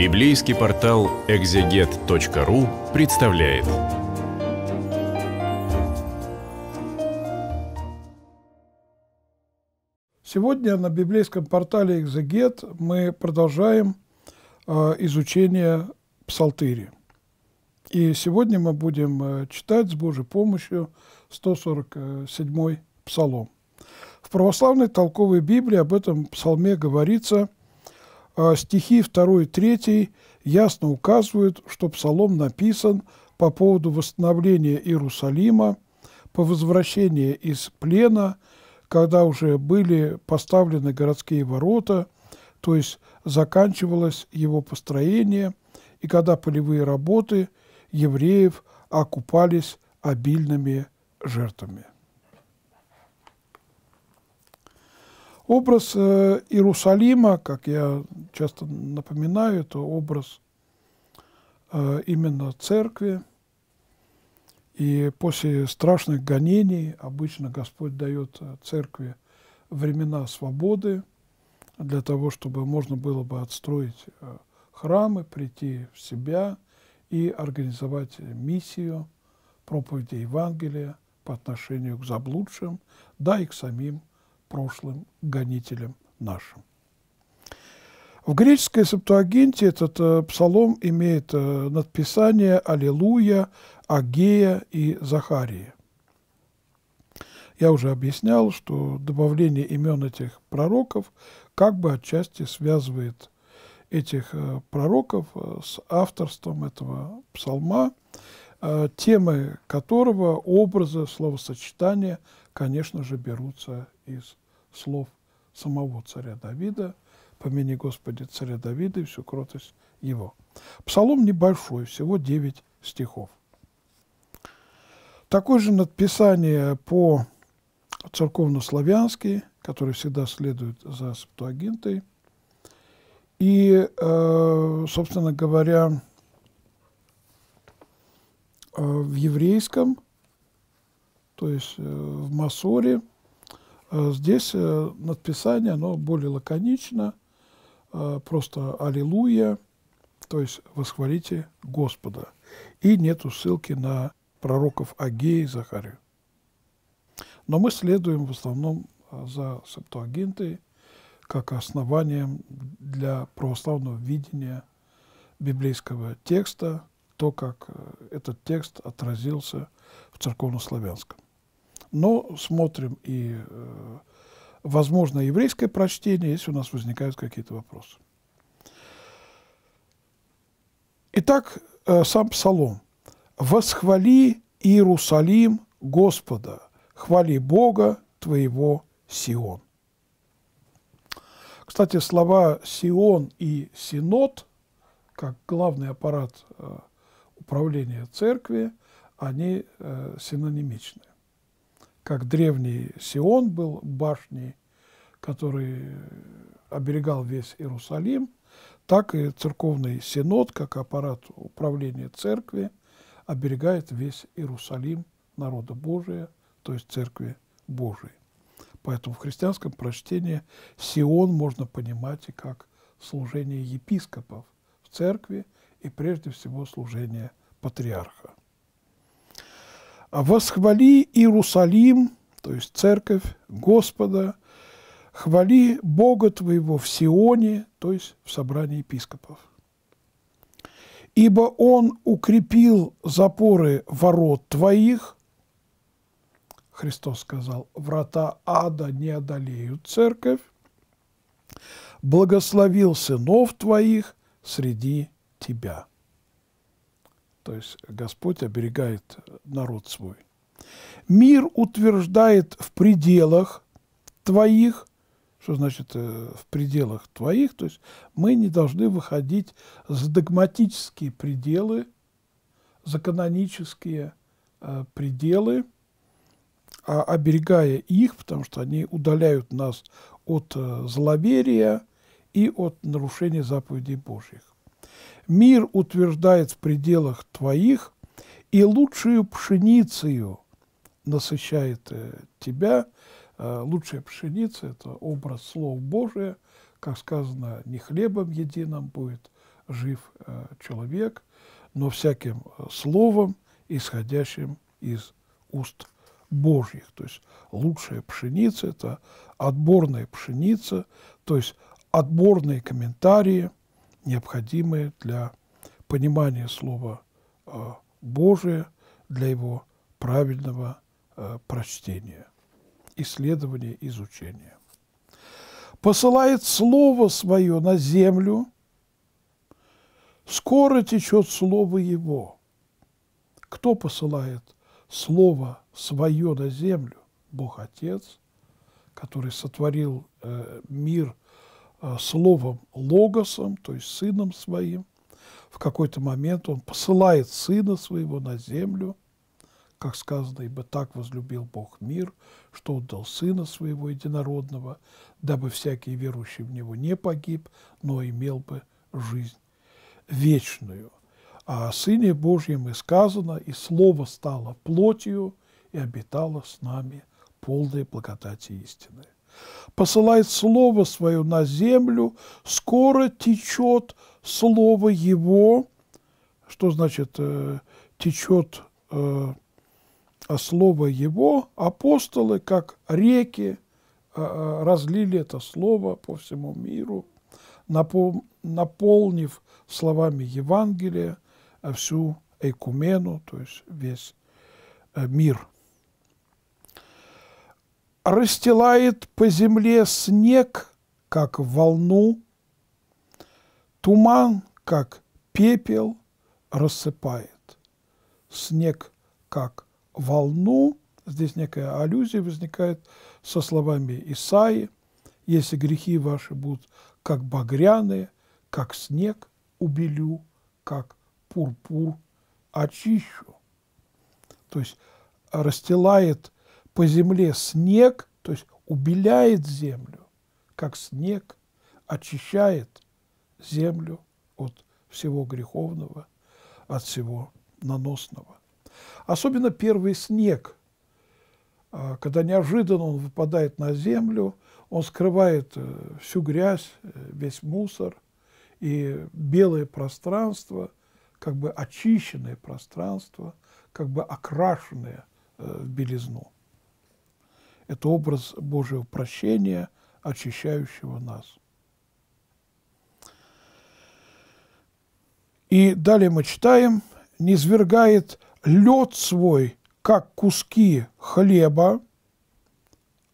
Библейский портал экзегет.ру представляет. Сегодня на библейском портале «Экзегет» мы продолжаем а, изучение Псалтыри. И сегодня мы будем а, читать с Божьей помощью 147 Псалом. В православной толковой Библии об этом псалме говорится – а стихи 2 и 3 ясно указывают, что псалом написан по поводу восстановления Иерусалима, по возвращении из плена, когда уже были поставлены городские ворота, то есть заканчивалось его построение, и когда полевые работы евреев окупались обильными жертвами. Образ э, Иерусалима, как я часто напоминаю, это образ э, именно церкви. И после страшных гонений обычно Господь дает э, церкви времена свободы для того, чтобы можно было бы отстроить храмы, прийти в себя и организовать миссию проповеди Евангелия по отношению к заблудшим, да и к самим прошлым гонителям нашим. В греческой септуагинте этот э, псалом имеет э, надписание «Аллилуйя», «Агея» и «Захария». Я уже объяснял, что добавление имен этих пророков как бы отчасти связывает этих э, пророков с авторством этого псалма, темы которого – образы, словосочетания – конечно же, берутся из слов самого царя Давида, «Помяни, Господи, царя Давида и всю кротость его». Псалом небольшой, всего 9 стихов. Такое же надписание по церковнославянски, который всегда следует за септуагинтой. И, э, собственно говоря, э, в еврейском – то есть э, в Масоре. Э, здесь э, надписание, оно более лаконично, просто «Аллилуйя», то есть «Восхвалите Господа». И нету ссылки на пророков Агея и Захарию. Но мы следуем в основном за Септуагинтой как основанием для православного видения библейского текста, то, как этот текст отразился в славянском но смотрим и э, возможно еврейское прочтение, если у нас возникают какие-то вопросы. Итак, э, сам Псалом. «Восхвали Иерусалим Господа, хвали Бога твоего Сион». Кстати, слова «сион» и «синод» как главный аппарат э, управления церкви, они э, синонимичны как древний Сион был башней, который оберегал весь Иерусалим, так и церковный синод, как аппарат управления церкви, оберегает весь Иерусалим народа Божия, то есть церкви Божией. Поэтому в христианском прочтении Сион можно понимать и как служение епископов в церкви, и прежде всего служение патриарха. «Восхвали Иерусалим, то есть церковь Господа, хвали Бога твоего в Сионе, то есть в собрании епископов. Ибо Он укрепил запоры ворот твоих, Христос сказал, врата ада не одолеют церковь, благословил сынов твоих среди тебя. То есть Господь оберегает народ свой. Мир утверждает в пределах твоих, что значит э, в пределах твоих, то есть мы не должны выходить за догматические пределы, за канонические э, пределы, а оберегая их, потому что они удаляют нас от э, зловерия и от нарушения заповедей Божьих. Мир утверждает в пределах твоих, и лучшую пшеницею насыщает э, тебя. Э, лучшая пшеница – это образ слов Божия, как сказано, не хлебом единым будет жив э, человек, но всяким словом, исходящим из уст Божьих. То есть лучшая пшеница – это отборная пшеница, то есть отборные комментарии – необходимые для понимания слова э, Божие, для его правильного э, прочтения, исследования, изучения. Посылает Слово Свое на землю, скоро течет Слово Его. Кто посылает Слово Свое на землю? Бог Отец, который сотворил э, мир – Э, словом логосом, то есть сыном своим. В какой-то момент он посылает сына своего на землю, как сказано, ибо так возлюбил Бог мир, что отдал сына своего единородного, дабы всякий верующий в него не погиб, но имел бы жизнь вечную. А о Сыне Божьем и сказано, и Слово стало плотью, и обитало с нами полное благодати истины посылает Слово Свое на землю, скоро течет Слово Его». Что значит э, «течет»? Э, а слово его апостолы, как реки, э, разлили это слово по всему миру, наполнив словами Евангелия всю Эйкумену, то есть весь мир – расстилает по земле снег, как волну, туман, как пепел, рассыпает. Снег, как волну, здесь некая аллюзия возникает со словами Исаи, если грехи ваши будут как багряные, как снег убелю, как пурпур очищу. То есть расстилает по земле снег, то есть убеляет землю, как снег очищает землю от всего греховного, от всего наносного. Особенно первый снег, а, когда неожиданно он выпадает на землю, он скрывает э, всю грязь, э, весь мусор, и белое пространство, как бы очищенное пространство, как бы окрашенное э, в белизну. Это образ Божьего прощения, очищающего нас. И далее мы читаем, «Низвергает лед свой, как куски хлеба,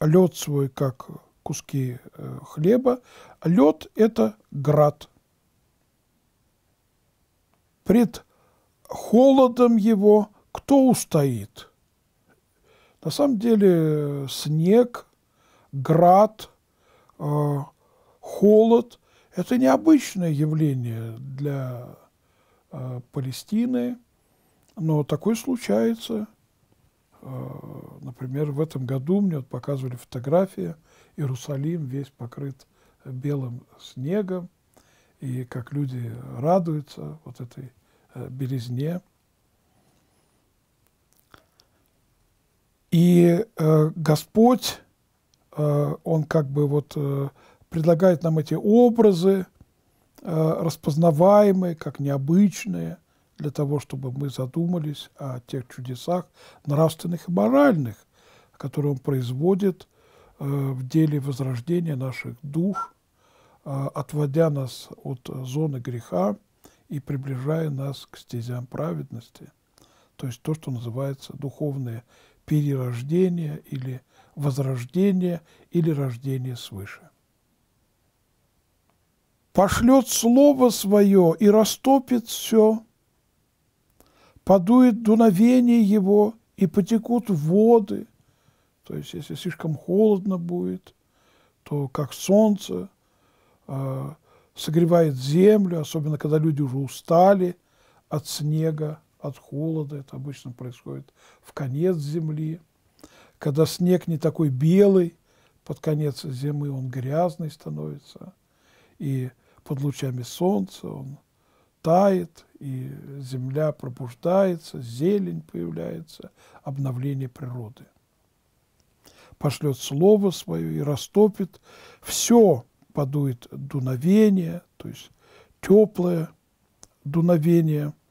лед свой, как куски э, хлеба. Лед – это град. Пред холодом его кто устоит? На самом деле снег, град, э, холод – это необычное явление для э, Палестины, но такое случается. Э, например, в этом году мне вот показывали фотографии, Иерусалим весь покрыт белым снегом, и как люди радуются вот этой э, белизне. И э, Господь, э, Он как бы вот э, предлагает нам эти образы, э, распознаваемые, как необычные, для того, чтобы мы задумались о тех чудесах нравственных и моральных, которые Он производит э, в деле возрождения наших душ, э, отводя нас от зоны греха и приближая нас к стезям праведности. То есть то, что называется духовные перерождения или возрождения или рождения свыше. Пошлет слово свое и растопит все, подует дуновение его и потекут воды, то есть если слишком холодно будет, то как солнце э, согревает землю, особенно когда люди уже устали от снега, от холода. Это обычно происходит в конец земли, когда снег не такой белый, под конец зимы он грязный становится, и под лучами солнца он тает, и земля пробуждается, зелень появляется, обновление природы. Пошлет слово свое и растопит все, подует дуновение, то есть теплое дуновение –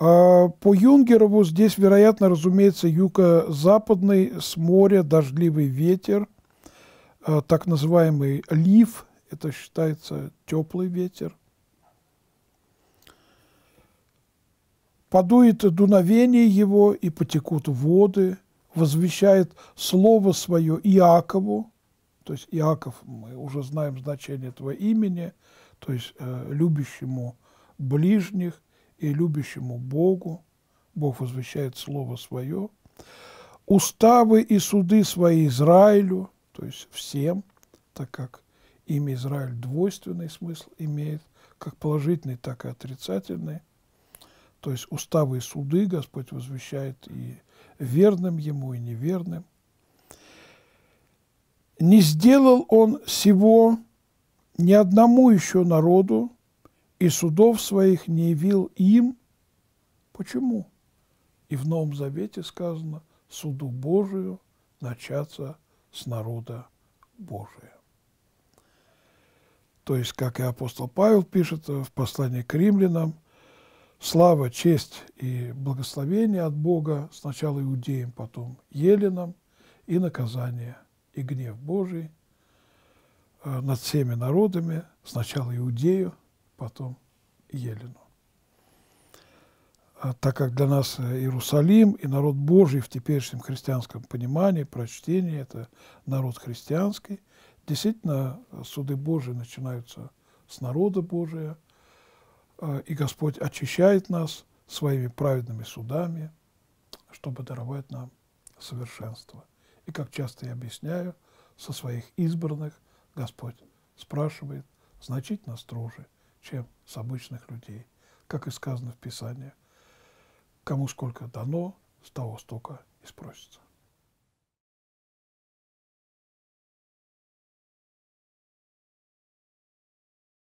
а, по Юнгерову здесь, вероятно, разумеется, юго-западный с моря дождливый ветер, а, так называемый лив, это считается теплый ветер. Подует дуновение его, и потекут воды, возвещает слово свое Иакову, то есть Иаков, мы уже знаем значение этого имени, то есть э, любящему ближних – и любящему Богу, Бог возвещает Слово Свое, уставы и суды свои Израилю, то есть всем, так как имя Израиль двойственный смысл имеет, как положительный, так и отрицательный. То есть уставы и суды Господь возвещает и верным ему, и неверным. Не сделал он всего ни одному еще народу, и судов своих не явил им. Почему? И в Новом Завете сказано «суду Божию начаться с народа Божия». То есть, как и апостол Павел пишет в послании к римлянам, слава, честь и благословение от Бога сначала иудеям, потом еленам, и наказание, и гнев Божий э, над всеми народами, сначала иудею, потом Елену. А так как для нас э, Иерусалим и народ Божий в теперешнем христианском понимании, прочтении – это народ христианский, действительно суды Божии начинаются с народа Божия, э, и Господь очищает нас своими праведными судами, чтобы даровать нам совершенство. И, как часто я объясняю, со своих избранных Господь спрашивает значительно строже – чем с обычных людей, как и сказано в Писании. Кому сколько дано, с того столько и спросится.